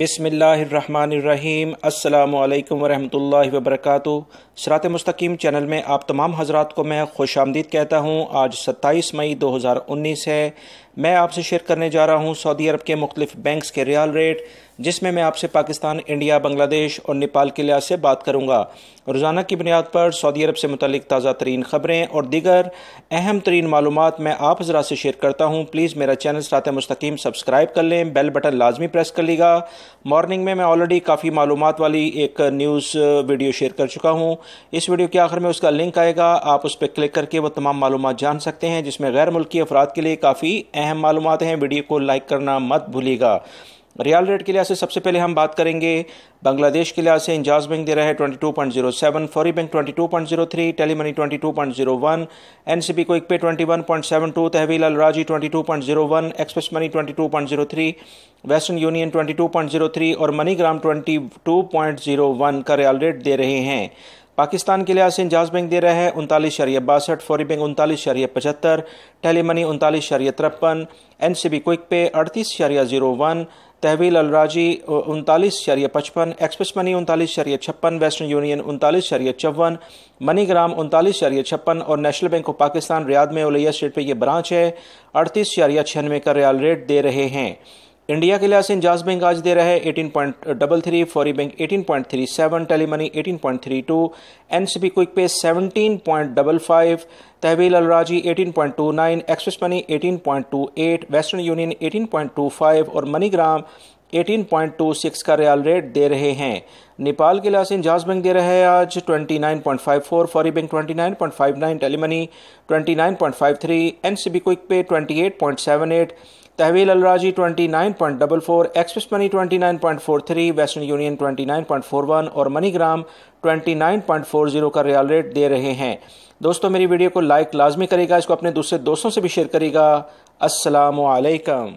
बिसमीम् अल्लाम वरहमल वबरक सरात मस्तकीम चैनल में आप तमाम हजरात को मैं खुश आमदीद कहता हूँ आज 27 मई 2019 है मैं आपसे शेयर करने जा रहा हूँ सऊदी अरब के मुख्तफ बैंक्स के रियाल रेट जिसमें मैं आपसे पाकिस्तान इंडिया बांग्लादेश और नेपाल के लिहाज से बात करूंगा रोज़ाना की बुनियाद पर सऊदी अरब से मुतलिक ताज़ा तरीन ख़बरें और दीगर अहम तरीन मालूम मैं आप हजरा से शेयर करता हूँ प्लीज़ मेरा चैनल सरात मस्तकीम सब्सक्राइब कर लें बेल बटन लाजमी प्रेस कर लेगा मॉर्निंग में मैं ऑलरेडी काफ़ी मालूम वाली एक न्यूज़ वीडियो शेयर कर चुका हूँ इस वीडियो के आखिर में उसका लिंक आएगा आप उस पर क्लिक करके वह तमाम मालूम जान सकते हैं जिसमें गैर मुल्की अफराद के लिए काफ़ी अहम मालूम हैं वीडियो को लाइक करना मत भूलिएगा रियाल रेट के लिहाज से सबसे पहले हम बात करेंगे बांग्लादेश के लिहाज से इंजाज बैंक दे रहा है twenty two point zero seven Fawri bank twenty two point zero three Telemoney twenty two point zero one N C B Quick Pay twenty one point seven two Tahweel Al Rajhi twenty two point zero one Express Money twenty two point zero three Western Union twenty two point zero three और MoneyGram twenty two point zero one का riyal rate दे रहे हैं पाकिस्तान के लिए से इंजाज bank दे रहे हैं उनतालीस शरीय बासठ फौरी बैंक उनतालीस शरीय पचहत्तर टेली मनी उनतालीस शरीय तिरपन एन सी बी क्विक पे अड़तीस शरीय जीरो वन तहवील अलराजी उनतालीस शरीय पचपन एक्सप्रेस मनी उनतालीस शरीय छप्पन वेस्टर्न यूनियन उनतालीस शरीय चौवन मनीग्राम उनतालीस शरीय छप्पन और National Bank of Pakistan Riyadh में उलैया स्टेट पर यह ब्रांच है अड़तीस शरीय छियानवे का रियाल रेट दे रहे हैं इंडिया के लिए इंजाज बैंक आज दे रहा है eighteen point double three Fawri bank eighteen point three seven Telemoney eighteen point three two N C B Quick Pay seventeen point double five Tahweel Al Rajhi eighteen point two nine Express Money eighteen point two eight Western Union eighteen point two five और MoneyGram six का riyal rate दे रहे हैं नेपाल के लिए इंजाज bank दे रहा है आज twenty nine point five four Fawri bank twenty 29.59 Telemoney C NCB Quick Pay eight Tahweel Al Rajhi twenty nine point double four Express Money twenty nine point four three Western Union twenty nine point four one और MoneyGram twenty nine point four zero का riyal rate दे रहे हैं दोस्तों मेरी video को like लाजमी करेगा इसको अपने दूसरे दोस्तों से भी शेयर करेगा असलकम